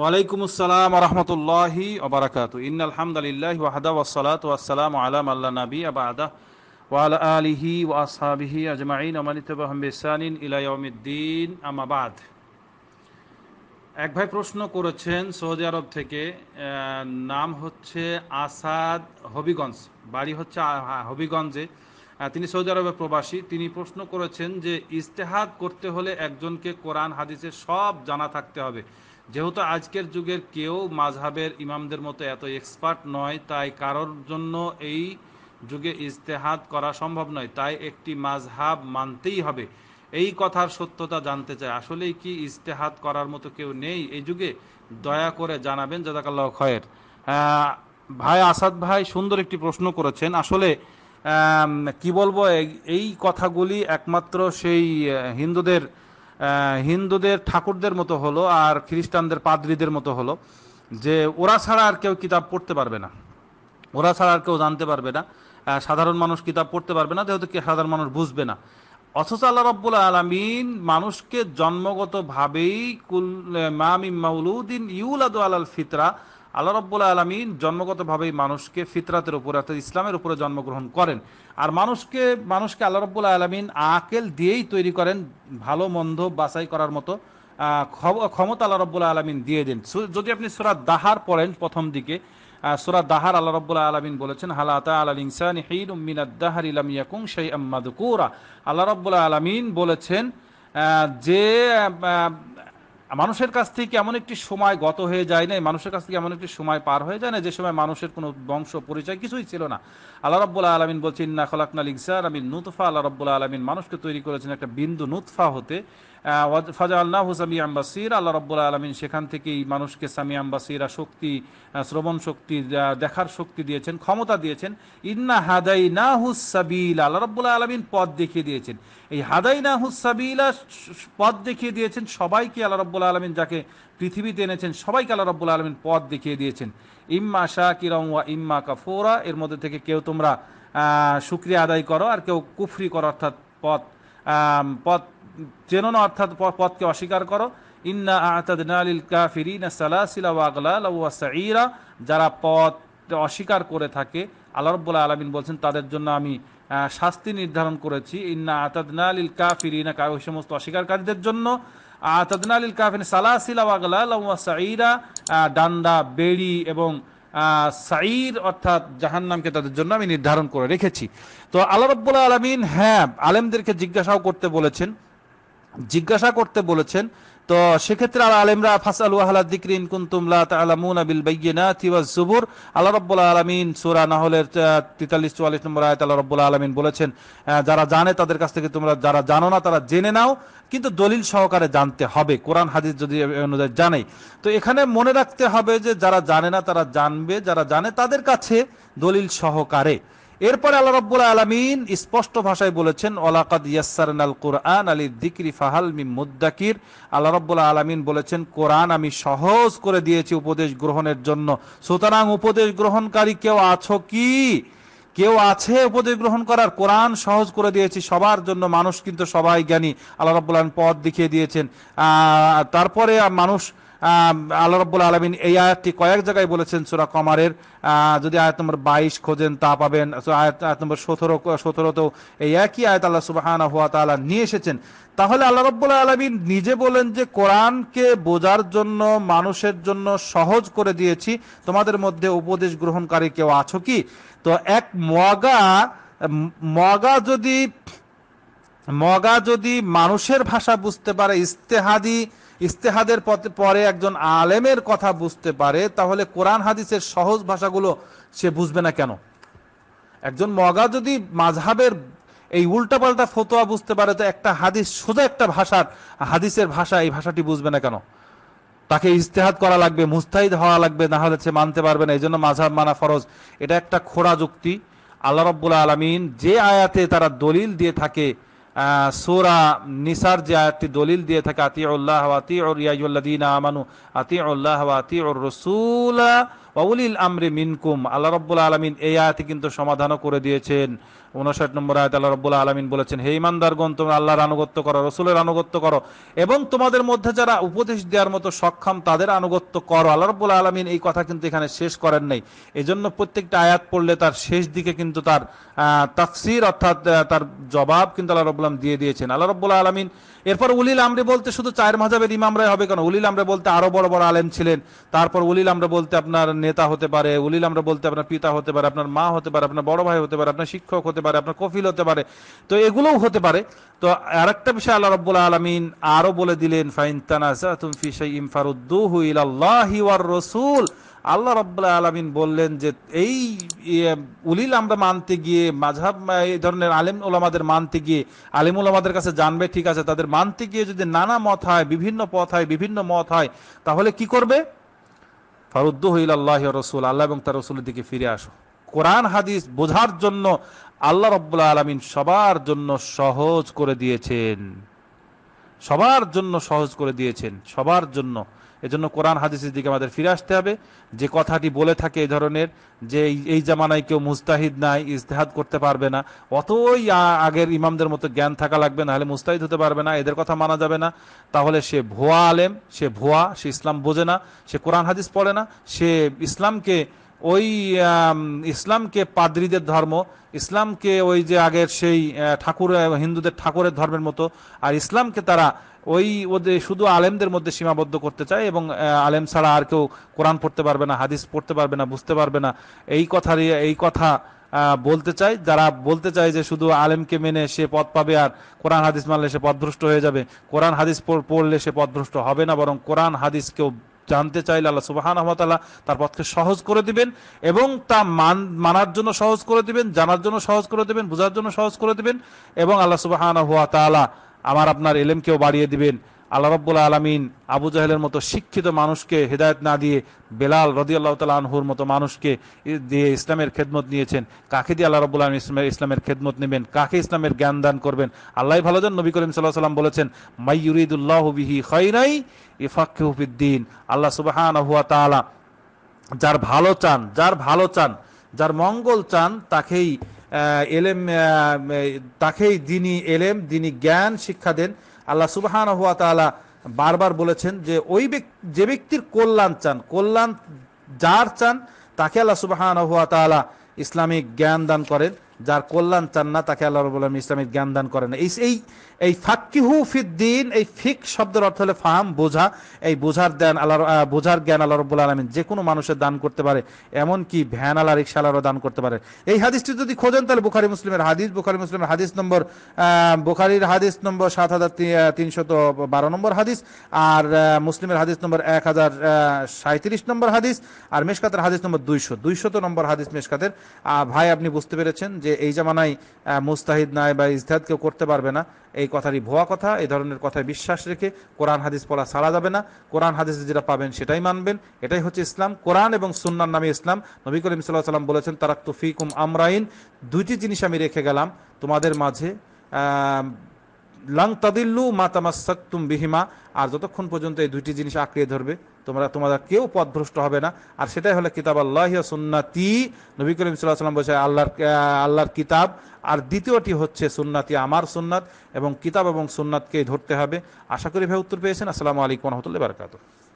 ওয়ালাইকুম আসসালাম রহমতুল্লাহি ওবরাকাত ইন আলহামদুলিল্লাহ ওয়াহদা ওয়াসালাত ওয়াসালাম আলাম আল্লাহ নবী আবাদা ওয়ালা আলিহি ওয়াসাবিহি আজমাইন আমানিতাবাহম বিসানিন ইলাইউমিদ্দিন আমাবাদ এক ভাই প্রশ্ন করেছেন সৌদি আরব থেকে নাম হচ্ছে আসাদ হবিগঞ্জ বাড়ি হচ্ছে হবিগঞ্জে হ্যাঁ, তিনি সৌদি আরবের প্রবাসী তিনি প্রশ্ন করেছেন যে ইস্তেহাদ করতে হলে একজনকে কোরআন হাদিসের সব জানা থাকতে হবে যেহেতু আজকের যুগের কেউ মাঝহাবের ইমামদের মতো এত এক্সপার্ট নয় তাই কারোর জন্য এই যুগে ইস্তেহাদ করা সম্ভব নয় তাই একটি মাঝহাব মানতেই হবে এই কথার সত্যতা জানতে চাই আসলেই কি ইস্তেহাদ করার মতো কেউ নেই এই যুগে দয়া করে জানাবেন জাদাকাল্লাহ খয়ের ভাই আসাদ ভাই সুন্দর একটি প্রশ্ন করেছেন আসলে কি বলবো এই কথাগুলি একমাত্র সেই হিন্দুদের হিন্দুদের ঠাকুরদের মতো হলো আর খ্রিস্টানদের পাদ্রীদের মতো হলো যে ওরা ছাড়া আর কেউ কিতাব পড়তে পারবে না ওরা ছাড়া আর কেউ জানতে পারবে না সাধারণ মানুষ কিতাব পড়তে পারবে না যেহেতু সাধারণ মানুষ বুঝবে না অথচ আল্লাহ রব্বুল আলমিন মানুষকে জন্মগতভাবেই কুল মামিম মাউলুদ্দিন ইউলাদ আল ফিতরা আল্লাহ রব্বুল আলমিন জন্মগতভাবেই মানুষকে ফিতরাতের উপরে অর্থাৎ ইসলামের উপরে জন্মগ্রহণ করেন আর মানুষকে মানুষকে আল্লাহ রব্বুল আলমিন আকেল দিয়েই তৈরি করেন ভালো মন্দ বাছাই করার মতো ক্ষমতা আল্লাহ রব্বুল আলমিন দিয়ে দেন যদি আপনি সুরাত দাহার পড়েন প্রথম দিকে সুরাত দাহার আল্লাহ রব্বুল আলমিন বলেছেন হালাতা আল ইনসান আম্মাদুকুরা আল্লাহ রব্বুল আলমিন বলেছেন যে মানুষের কাছ থেকে এমন একটি সময় গত হয়ে যায় না মানুষের কাছ থেকে এমন একটি সময় পার হয়ে যায় না যে সময় মানুষের কোনো বংশ পরিচয় কিছুই ছিল না আল্লাহ রব্বুল্লাহ আলমিন বলছে ইন্না খলাকনাল ইকসার আমি নুতফা আল্লাহ রব্বুল্লাহ আলমিন মানুষকে তৈরি করেছেন একটা বিন্দু নুতফা হতে ফাজা আল্লাহ হুসামি আম্বাসির আল্লাহ রব্বুল্লাহ আলমিন সেখান থেকেই মানুষকে সামি আম্বাসিরা শক্তি শ্রবণ শক্তি দেখার শক্তি দিয়েছেন ক্ষমতা দিয়েছেন ইন্না হাদাই না হুসাবিল আল্লাহ রব্বুল্লাহ আলমিন পদ দেখিয়ে দিয়েছেন এই হাদাই না হুসাবিলা পদ দেখিয়ে দিয়েছেন সবাইকে আল্লাহ রব্বুল রব্বুল আলমিন যাকে পৃথিবীতে এনেছেন সবাইকে আল্লাহ রব্বুল আলমিন পথ দেখিয়ে দিয়েছেন ইম্মা শাহ কিরম ওয়া ইম্মা কাফোরা এর মধ্যে থেকে কেউ তোমরা সুক্রিয়া আদায় করো আর কেউ কুফরি করো অর্থাৎ পথ পথ চেনো না অর্থাৎ পথকে অস্বীকার করো ইন্না আতাদিল না সালাসিলা ওয়াগলাল সাইরা যারা পথ অস্বীকার করে থাকে আল্লাহ রব্বুল্লাহ আলমিন বলছেন তাদের জন্য আমি শাস্তি নির্ধারণ করেছি ইন্না না আলিল না কা ওই সমস্ত অস্বীকারীদের জন্য তদনা আলিল কাফিন সালাসিলা সাইরা ডান্ডা বেড়ি এবং সাইর অর্থাৎ জাহান্নামকে তাদের জন্য আমি নির্ধারণ করে রেখেছি তো আল্লাহ রব্বুল্লা আলমিন হ্যাঁ আলেমদেরকে জিজ্ঞাসাও করতে বলেছেন জিজ্ঞাসা করতে বলেছেন তো সেক্ষেত্রে আর আলেমরা ফাসাল ওয়াহালা দিকরিন কুন্তুমলা তালামুন আবিল বাইনা তিওয়াজ জুবুর আল্লাহ রব্বুল আলমিন সুরা নাহলের তেতাল্লিশ চুয়াল্লিশ নম্বর আয়ত আল্লাহ রব্বুল আলমিন বলেছেন যারা জানে তাদের কাছ থেকে তোমরা যারা জানো না তারা জেনে নাও কিন্তু দলিল সহকারে জানতে হবে কোরআন হাদিস যদি অনুযায়ী জানে তো এখানে মনে রাখতে হবে যে যারা জানে না তারা জানবে যারা জানে তাদের কাছে দলিল সহকারে এরপরে আল্লাহ রব্বুল আলমিন স্পষ্ট ভাষায় বলেছেন ওলাকাদ ইয়াসারন আল কোরআন আলী দিকরি ফাহাল মি মুদাকির আল্লাহ রব্বুল আলমিন বলেছেন কোরআন আমি সহজ করে দিয়েছি উপদেশ গ্রহণের জন্য সুতরাং উপদেশ গ্রহণকারী কেউ আছো কি কেউ আছে উপদেশ গ্রহণ করার কোরআন সহজ করে দিয়েছি সবার জন্য মানুষ কিন্তু সবাই জ্ঞানী আল্লাহ রব্বুল আলম পথ দেখিয়ে দিয়েছেন তারপরে মানুষ আল্লাহ রব্বুল আলমিন এই আয়াতটি কয়েক জায়গায় বলেছেন সুরা কমারের যদি আয়াত নম্বর বাইশ খোঁজেন তা পাবেন আয়াত নম্বর সতেরো সতেরোতেও এই একই আয়াত আল্লাহ সুবাহান হুয়া তালা নিয়ে এসেছেন তাহলে আল্লাহ রব্বুল আলমিন নিজে বলেন যে কোরআনকে বোঝার জন্য মানুষের জন্য সহজ করে দিয়েছি তোমাদের মধ্যে উপদেশ গ্রহণকারী কেউ আছো কি তো এক মগা মগা যদি মগা যদি মানুষের ভাষা বুঝতে পারে ইস্তেহাদি ইস্তেহাদের পরে একজন আলেমের কথা বুঝতে পারে তাহলে কোরআন হাদিসের সহজ ভাষাগুলো সে বুঝবে না কেন একজন মগা যদি মাঝহাবের এই উল্টাপাল্টা ফতোয়া বুঝতে পারে তো একটা হাদিস সোজা একটা ভাষার হাদিসের ভাষা এই ভাষাটি বুঝবে না কেন তাকে ইস্তেহাদ করা লাগবে মুস্তাহিদ হওয়া লাগবে না হলে সে মানতে পারবে না এই জন্য মাঝহাব মানা ফরজ এটা একটা খোড়া যুক্তি আল্লাহ রব্বুল আলমিন যে আয়াতে তারা দলিল দিয়ে থাকে সুরা নিসার যে আয়াতটি দলিল দিয়ে থাকে আতি উল্লাহ আতি ইয়াজুল্লাদিন আমানু আতি উল্লাহ আতি ওর অউলিল আমরে মিনকুম আল্লাহ রব্বুল আলমিন এই আয়াতে কিন্তু সমাধানও করে দিয়েছেন উনষাট নম্বর আয়াত আল্লাহ রব্বুল আলমিন বলেছেন হে ইমানদারগণ তোমরা আল্লাহর আনুগত্য করো রসুলের আনুগত্য করো এবং তোমাদের মধ্যে যারা উপদেশ দেওয়ার মতো সক্ষম তাদের আনুগত্য করো আল্লাহ রব্বুল আলমিন এই কথা কিন্তু এখানে শেষ করেন নাই এজন্য প্রত্যেকটা আয়াত পড়লে তার শেষ দিকে কিন্তু তার তাকসির অর্থাৎ তার জবাব কিন্তু আল্লাহ রব্বুল দিয়ে দিয়েছেন আল্লাহ রব্বুল আলমিন এরপর উলিল আমরে বলতে শুধু চায়ের মাঝাবের ইমামরাই হবে কেন উলিল আমরে বলতে আরো বড় বড় আলেম ছিলেন তারপর উলিল আমরে বলতে আপনার নেতা হতে পারে উলিল আমরা বলতে আপনার পিতা হতে পারে আপনার মা হতে পারে আপনার বড় ভাই হতে পারে আপনার শিক্ষক হতে পারে আপনার কফিল হতে পারে তো এগুলোও হতে পারে তো আর একটা বিষয় আল্লাহ রব্বুল আলমিন আরো বলে দিলেন ফাইন রসুল আল্লাহ রব্লা আলমিন বললেন যে এই উলিল আমরা মানতে গিয়ে মাঝহাব এই ধরনের আলেম ওলামাদের মানতে গিয়ে আলিম ওলামাদের কাছে জানবে ঠিক আছে তাদের মানতে গিয়ে যদি নানা মত হয় বিভিন্ন পথ হয় বিভিন্ন মত হয় তাহলে কি করবে ফারুদ্দু হইল আল্লাহ রসুল আল্লাহ এবং তার রসুলের দিকে ফিরে আসো কোরআন হাদিস বোঝার জন্য আল্লাহ রব্বুল্লা আলমিন সবার জন্য সহজ করে দিয়েছেন সবার জন্য সহজ করে দিয়েছেন সবার জন্য এজন্য কোরআন হাদিসের দিকে আমাদের ফিরে আসতে হবে যে কথাটি বলে থাকে এই ধরনের যে এই জামানায় কেউ মুস্তাহিদ নাই ইস্তেহাদ করতে পারবে না অতই আগের ইমামদের মতো জ্ঞান থাকা লাগবে না হলে মুস্তাহিদ হতে পারবে না এদের কথা মানা যাবে না তাহলে সে ভুয়া আলেম সে ভুয়া সে ইসলাম বোঝে না সে কোরআন হাদিস পড়ে না সে ইসলামকে ওই ইসলামকে পাদ্রিদের ধর্ম ইসলামকে ওই যে আগের সেই ঠাকুর হিন্দুদের ঠাকুরের ধর্মের মতো আর ইসলামকে তারা ওই ওদের শুধু আলেমদের মধ্যে সীমাবদ্ধ করতে চায় এবং আলেম ছাড়া আর কেউ কোরআন পড়তে পারবে না হাদিস পড়তে পারবে না বুঝতে পারবে না এই কথার এই কথা বলতে চাই যারা বলতে চায় যে শুধু আলেমকে মেনে সে পদ পাবে আর কোরআন হাদিস মানলে সে পদভ্রষ্ট হয়ে যাবে কোরআন হাদিস পড়লে সে পদভ্রষ্ট হবে না বরং কোরআন হাদিস কেউ জানতে চাইলে আল্লাহ সুবাহান আহমতাল্লাহ তার পথকে সহজ করে দিবেন এবং তা মান মানার জন্য সহজ করে দিবেন জানার জন্য সহজ করে দিবেন বোঝার জন্য সহজ করে দিবেন এবং আল্লাহ সুবাহান তালা আমার আপনার এলেমকেও বাড়িয়ে দিবেন আল্লাহ রব্বুল আলমিন আবু জাহেলের মতো শিক্ষিত মানুষকে হেদায়ত না দিয়ে বেলাল রদি আল্লাহ তাল আনহুর মতো মানুষকে দিয়ে ইসলামের খেদমত নিয়েছেন কাকে দিয়ে আল্লাহ রব্বুল আলম ইসলামের ইসলামের খেদমত নেবেন কাকে ইসলামের জ্ঞান দান করবেন আল্লাহ ভালো যান নবী করিম সাল্লাহ সাল্লাম বলেছেন মাইউরিদুল্লাহ খাই খৈরাই ইফাকিউদ্দিন আল্লাহ সুবাহান হুয়া তালা যার ভালো চান যার ভালো চান যার মঙ্গল চান তাকেই এলেম তাকেই দিনী এলেম দিনী জ্ঞান শিক্ষা দেন আল্লাহ সুবাহান হুয়া তালা বারবার বলেছেন যে ওই যে ব্যক্তির কল্যাণ চান কল্যাণ যার চান তাকে আল্লাহ সুবাহান হুয়া তালা ইসলামিক জ্ঞান দান করেন যার কল্যাণ চান না তাকে আল্লাহ রবুল্লাহ ইসলামিক জ্ঞান দান করেন এই এই এই ফাক্কিহু ফিদ্দিন এই ফিক শব্দের অর্থ হলে ফাহাম বোঝা এই বোঝার দেন আল্লাহ বোঝার জ্ঞান আল্লাহ রবুল্লা আলমিন যে কোনো মানুষের দান করতে পারে এমন কি ভ্যান আল্লাহ রিক্সা রিক্সালারও দান করতে পারে এই হাদিসটি যদি খোঁজেন তাহলে বুখারি মুসলিমের হাদিস বুখারি মুসলিমের হাদিস নম্বর বুখারির হাদিস নম্বর সাত হাজার তিনশত বারো নম্বর হাদিস আর মুসলিমের হাদিস নম্বর এক হাজার সাঁত্রিশ নম্বর হাদিস আর মেশকাতের হাদিস নম্বর দুইশো দুইশত নম্বর হাদিস মেশকাতের ভাই আপনি বুঝতে পেরেছেন যে যে এই জামানায় মুস্তাহিদ নাই বা ইজতেহাদ কেউ করতে পারবে না এই কথারই ভুয়া কথা এই ধরনের কথায় বিশ্বাস রেখে কোরআন হাদিস পড়া ছাড়া যাবে না কোরআন হাদিস যেটা পাবেন সেটাই মানবেন এটাই হচ্ছে ইসলাম কোরআন এবং সুন্নার নামে ইসলাম নবী করিম সাল্লাহ সাল্লাম বলেছেন তারাক তুফিকুম আমরাইন দুইটি জিনিস আমি রেখে গেলাম তোমাদের মাঝে লং তাদিল্লু সত্তুম বিহিমা আর যতক্ষণ পর্যন্ত এই দুইটি জিনিস আঁকড়িয়ে ধরবে তোমরা তোমরা কেউ পথভ্রষ্ট হবে না আর সেটাই হলো কিতাব আল্লাহ সুন্নাতি নবী করিম সাল্লাম বলছে আল্লাহর আল্লাহর কিতাব আর দ্বিতীয়টি হচ্ছে সুন্নাতি আমার সুন্নাত এবং কিতাব এবং সুন্নাতকেই ধরতে হবে আশা করি ভাই উত্তর পেয়েছেন আসসালামু আলাইকুম রহমতুল্লাহ বারকাত